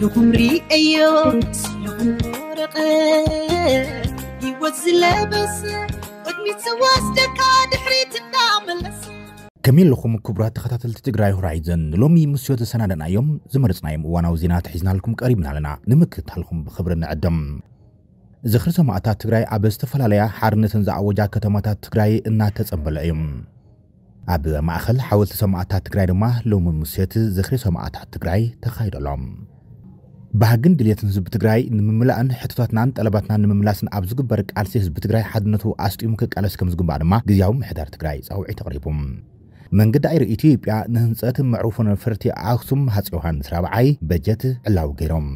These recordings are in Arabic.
لغمري أيوب لغم ورقة يوز لبسة كمي لكم كبرات تخطات تتقرأي هرايزن لومي مسيو تسنادنا يوم زمرتنايم وانا وزينات حزنا لكم قريبنا لنا نمكت هلكم بخبرنا عدم زخر سماعتات تقرأي عبز تفلاليا حارنة زعوجا كتماتات تقرأي إنا تتقبل أيوم أبدا ما أخل حاولت سماعتات تقرأي دماه لومي مسيو تزخر سماعتات تقرأي تخير لهم ባህግን ድሌትን ህዝቢ ትግራይ ንምምላእን ሕቶታትናን ጠለባትናን ንምምላስን ኣብ ዝግበር ቃልሲ ህዝቢ ትግራይ ሓድነቱ ኣስጢሙ ክቃለስ ከም ዝግባእ ድማ ግዜያዊ ምሕዳር ትግራይ ፀውዒ ተቕሪቡ መንገዲ ኣይሪ ኢትዮጵያ ንህንፀት ምዕሩፉ ነፈርቲ ኣክሱም ሃፀ ዮሃንስ ራብዓይ በጀት ዕላው ገይሮም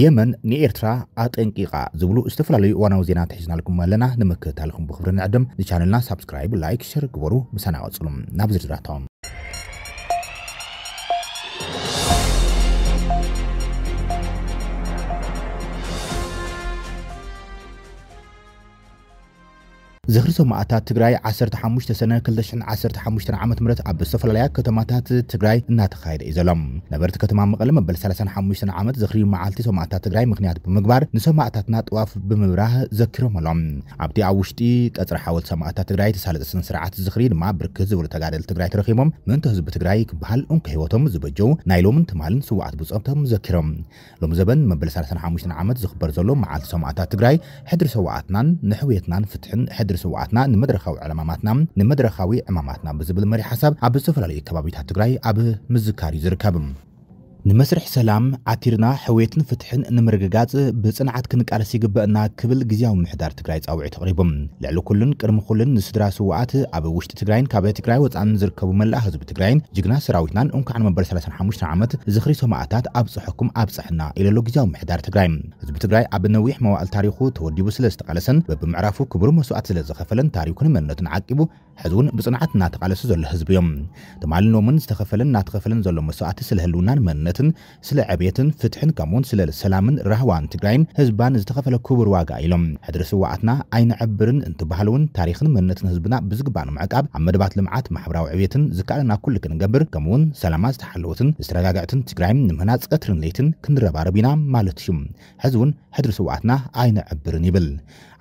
የመን ንኤርትራ ኣጠንቂቓ ዝብሉ ዝተፈላለዩ እዋናዊ ዜና ትሒዝናልኩም ኣለና ንምክታልኩም ብክብሪ ንዕድም ንቻነልና ሳብስክራይብ ላይክ ሸር ግበሩ ምሳና ቀፅሉ ናብ ዝርዝራቶም ዘኽርሶም ማእታት ትግራይ 15 ሰነ 215 ዓ ም ኣብ ዝተፈላለያ ከተማታት ትግራይ እናተኻየደ እዩ ዘሎም ነበርቲ ከተማ መቐለ መበል 35 ዓመት ዘኽርዩ መዓልቲ ሰማእታት ትግራይ ምክንያት ብምግባር ንሰማእታትና ጥዋፍ ብምብራህ ዘኪሮም ኣሎም ኣብቲ ኣብ ውሽጢ ቀፅሪ ሓወልቲ ሰማእታት ትግራይ ተሳለጠ ስነስርዓት ዝኽሪ ድማ ብርክት ዝብሉ ተጋደል ትግራይ ተረኺቦም ምእንቲ ህዝቢ ትግራይ ክበሃል እንከ ህይወቶም ዝበጀው ናይ ሎምን ትማልን ስዋዓት ብፆምቶም ዘኪሮም ሎም ዘበን መበል 35 ዓመት ዝኽበር ዘሎ መዓልቲ ሰማእታት ትግራይ ሕድሪ ሰዋዓትናን ንሕውየትናን ፍትሕን ሕድሪ ስውዓትና ንመድረካዊ ዕላማማትና ንመድረካዊ ዕማማትና ብዝብል መሪ ሓሳብ ኣብ ዝተፈላለዩ ከባቢታት ትግራይ ኣብ ምዝካር እዩ ዝርከብ نمسرح سلام عتيرنا حويتن فتحن نمرججات عاد كنك على سيجبنا كبل جزيا ومحدار تكراي أوعي تقريبا لعلو كلن كرم خلن نسدرا سوعات أب وشت تكراين كابل تكراي وتعن زركبو ملا هزب بتقرأين ججنا سراويتنا أنك عن مبر سلاسن حمش نعمت زخري سماعتات أب صحكم أب صحنا إلى لو جزيا ومحدار تقرأين هزب بتقرأي أب نويح موال تاريخو تودي بسلس تقلسن بمعرفو كبرو مسوعات سلز خفلن من منتن عقبو حزون بصنعت على زل هزب يوم تمعلن من استخفلن ناتقفلن زلوا مسوعات سلهلونا من ሓርነትን ስለ ዕብየትን ፍትሕን ከምኡውን ስለ ሰላምን ረህዋን ትግራይን ህዝባን ዝተኸፈለ ክቡር ዋጋ ኢሎም ሕድሪ ስዋዓትና ኣይንዕብርን እንትበሃል እውን ታሪክን መንነትን ህዝብና ብዝግባእ ንምዕቃብ ኣብ መደባት ልምዓት ማሕበራዊ ዕብየትን ዝከኣለና ኩሉ ክንገብር ከምኡውን ሰላማ ዝተሓለወትን ዝተረጋግዕትን ትግራይን ንምህናፅ ቀትርን ሌትን ክንረባረብ ኢና ማለት እዩ ሕዚ እውን ሕድሪ ስዋዓትና ኣይንዕብርን ይብል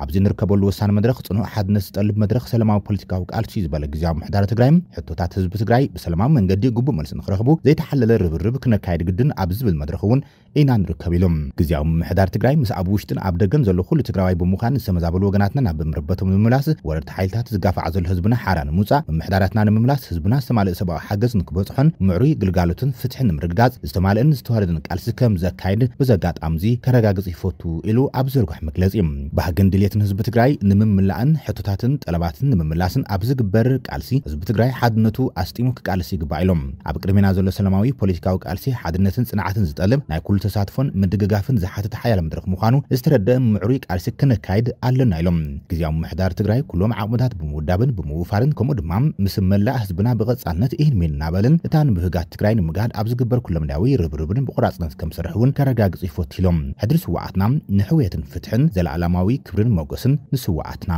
ኣብዚ ንርከበሉ ወሳኒ መድረክ ፅኑዕ ሓድነት ዝጠልብ መድረክ ሰላማዊ ፖለቲካዊ ቃልሲ ዝበለ ግዜያዊ ምሕዳር ትግራይ ሕቶታት ህዝቢ ትግራይ ብሰላማዊ መንገዲ ግቡእ መልሲ ንክረኽቡ ዘይተሓለለ ርብርብ ክነካየድ ናይ ንግድን ኣብ ዝብል መድረክ እውን ኢና ንርከብ ኢሎም ግዜያዊ ምምሕዳር ትግራይ ምስ ኣብ ውሽጥን ኣብ ደገን ዘሎ ኩሉ ትግራዋይ ብምዃን ዝተመዛበሉ ወገናትና ናብ ብምርበቶም ንምምላስ ወረርቲ ሓይልታት ዝጋፋዕ ዘሎ ህዝብና ሓራ ንምውፃእ ምምሕዳራትና ንምምላስ ህዝብና ዝተማልእ ሰብኣዊ ሓገዝ ንክበፅሖን ምዕሩይ ግልጋሎትን ፍትሒ ንምርግጋፅ ዝተማልእን ዝተዋረደን ቃልሲ ከም ዘካይድ ብዘጋጣሚ እዚ ከረጋግፅ ይፈቱ ኢሉ ኣብ ዘርጓሕ መግለፂ እዩ ባህግን ድልትን ህዝቢ ትግራይ ንምምላእን ሕቶታትን ጠለባትን ንምምላስን ኣብ ዝግበር ቃልሲ ህዝቢ ትግራይ ሓድነቱ ኣስጢሙ ክቃልሲ ይግባእ ኢሎም ኣብ ቅድሜና ዘሎ ሰላማዊ ፖለቲካዊ ቃልሲ ሓድነትን ፅንዓትን ዝጠልም ናይ ኩሉ ተሳትፎን ምድግጋፍን ዝሓትት ሓያለ መድረክ ምዃኑ ዝተረድአ ምዕሩይ ቃልሲ ክነካይድ ኣለና ኢሎም ግዜያዊ ምሕዳር ትግራይ ኩሎም ዓቕምታት ብምውዳብን ብምውፋርን ከምኡ ድማ ምስ መላእ ህዝብና ብቐፃልነት ኢህንሜል እናበልን እታ ንምህጋት ትግራይ ንምጋድ ኣብ ዝግበር ኩሎምዳዊ ርብርብን ብቆራፅነት ከም ዝሰርሕ እውን ከረጋግፅ ይፈት ኢሎም ሕድሪ ስዋዓትና ንሕውየትን ፍትሕን ዘለዓላማዊ ክብርን ሞገስን ንስዋዓትና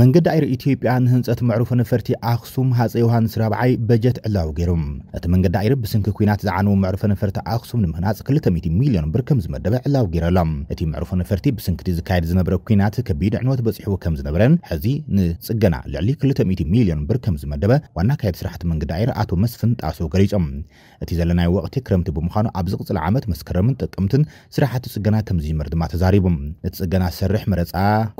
መንገዲ ኣይሪ ኢትዮጵያ ንህንፀት መዕርፎ ነፈርቲ ኣኽሱም ሃፀ ዮሃንስ ራብዓይ በጀት ዕላው ገይሮም እቲ መንገዲ ኣይሪ ብስንኪ ኩናት ዝዓነወ መዕርፎ ነፈርቲ ኣኽሱም ንምህናፅ 200 ሚልዮን ብር ከም ዝመደበ ዕላው ገይረሎም እቲ መዕርፎ ነፈርቲ ብስንክቲ ዝካየድ ዝነበረ ኩናት ከቢድ ዕንወት በፂሕዎ ከም ዝነበረን ሕዚ ንፅገና ልዕሊ 200 ሚልዮን ብር ከም ዝመደበ ዋና ካየድ ስራሕቲ መንገዲ ኣይሪ ኣቶ መስፍን ጣሶ ገሊፆም እቲ ዘለናይ ወቕቲ ክረምቲ ብምዃኑ ኣብ ዝቕፅል ዓመት መስከረምን ጥቅምትን ስራሕቲ ፅገና ከም ዝጅምር ድማ ተዛሪቡ እቲ ፅገና ዝሰርሕ መረፃ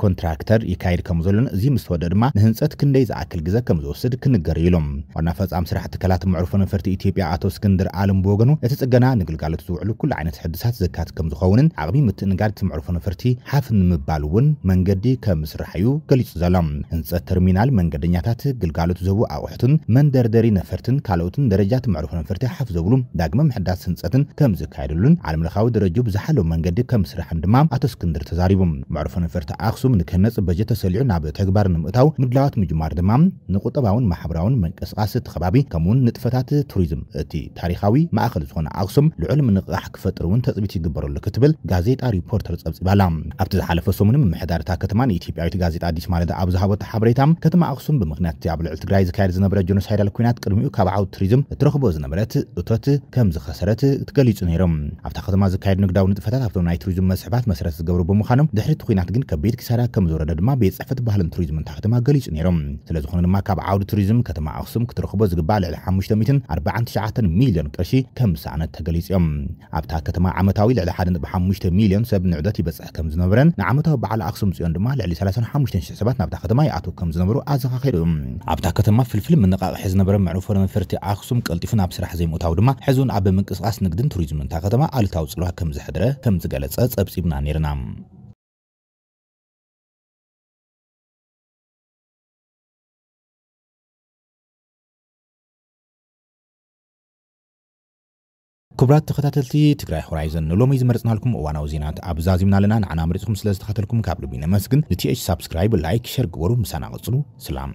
ኮንትራክተር ይካየድ ከም ዘሎን እዚ እዚ ምስ ተወደ ድማ ንህንፀት ክንደይ ዝኣክል ግዘ ከም ዝወስድ ክንገር ኢሎም ዋና ፈፃሚ ስራሕ ትካላት ምዕሩፈ ነፈርቲ ኢትዮጵያ ኣቶ እስክንድር ኣለም ብወገኑ እቲ ፅገና ንግልጋሎት ዝውዕሉ ኩሉ ዓይነት ሕድሳት ዘካት ከም ዝኸውንን ዓቕሚ ምትእንጋድ እቲ ነፈርቲ ሓፍ ንምባል እውን መንገዲ ከም ዝስራሕዩ ገሊጹ ዘሎም ህንፀት ተርሚናል መንገደኛታት ግልጋሎት ዝህቡ ኣቑሑትን መንደርደሪ ነፈርትን ካልኦትን ደረጃት ምዕሩፍ ነፈርቲ ሓፍ ዘብሉ ዳግመ ምሕዳስ ህንፀትን ከም ዝካየድሉን ዓለምለኻዊ ደረጅኡ ብዝሓለወ መንገዲ ከም ዝስራሕን ድማ ኣቶ እስክንድር ተዛሪቡ ምዕሩፈ ነፈርቲ ኣክሱም ንክህነፅ በጀት ተሰሊዑ ናብ ተግ ተግባር ንምእታው ምድላዋት ምጅማር ድማ ንቁጠባውን ማሕበራውን ምንቅስቃስ እቲ ከባቢ ከምኡውን ንጥፈታት ቱሪዝም እቲ ታሪካዊ ማእኸል ዝኾነ ኣክሱም ልዑል ምንቕቃሕ ክፈጥር እውን ተፅቢት ይግበረሉ ክትብል ጋዜጣ ሪፖርተር ፀብፂባ ኣላ ኣብቲ ዝሓለፈ ሰሙን ምምሕዳር እታ ከተማን ኢትዮጵያዊት ጋዜጣ ኣዲስ ማለት ኣብ ዝሃበቶ ሓበሬታ ከተማ ኣክሱም ብምክንያት ኣብ ልዕሊ ትግራይ ዝካየድ ዝነበረ ጀኖሳይዳል ኩናት ቅድሚኡ ካብ ዓውድ ቱሪዝም እትረኽቦ ዝነበረት እቶት ከም ዝኸሰረት ትገሊጹ ነይሮም ኣብታ ከተማ ዝካየድ ንግዳዊ ንጥፈታት ኣብቶም ናይ ቱሪዝም መስሕባት መሰረት ዝገብሩ ብምዃኖም ድሕሪ እቲ ኩናት ግን ከበይት ክሳዳ ከም ዝወረደ ድማ ቤት ፅሕፈት ባህልን ቱሪዝምን ተሓተማ ገሊፁ ነይሮም ስለዝኾነ ድማ ካብ ዓውዲ ቱሪዝም ከተማ ኣክሱም ክትረኽቦ ዝግባእ ልዕሊ 549 ሚልዮን ቅርሺ ከም ዝሰኣነት ተገሊጹ እዮም ኣብታ ከተማ ዓመታዊ ልዕሊ 1.5 ሚልዮን ሰብ ንዕደት ይበፅሕ ከም ዝነበረን ንዓመታዊ በዓል ኣክሱም ፅዮን ድማ ልዕሊ 35000 ሰባት ናብታ ከተማ ይኣት ከም ዝነበሩ ኣዘኻኺሩ እዩ ኣብታ ከተማ ፍልፍል መነቃቕሒ ዝነበረ ምዕሩፎ መፈርቲ ኣክሱም ቀልጢፉ ናብ ስራሕ ዘይምእታዊ ድማ ሕዙን ኣብ ምንቅስቃስ ንግድን ቱሪዝምን እንታ ከተማ ኣልታዊ ፅልዋ ከም ዝሕድረ ከም ዝገለፀ ፀብፂብና ነርና ክቡራት ተኸታተልቲ ትግራይ ሆራይዘን ንሎሚ ዝመርፅናልኩም እዋናዊ ዜናት ኣብዛዚምና ኣለና ንዓና መሪፅኩም ስለ ዝተኸተልኩም ካብ ልቢ ነመስግን ንቲኤች ሳብስክራይብ ላይክ ሸር ግበሩ ምሳና ቅፅሉ ሰላም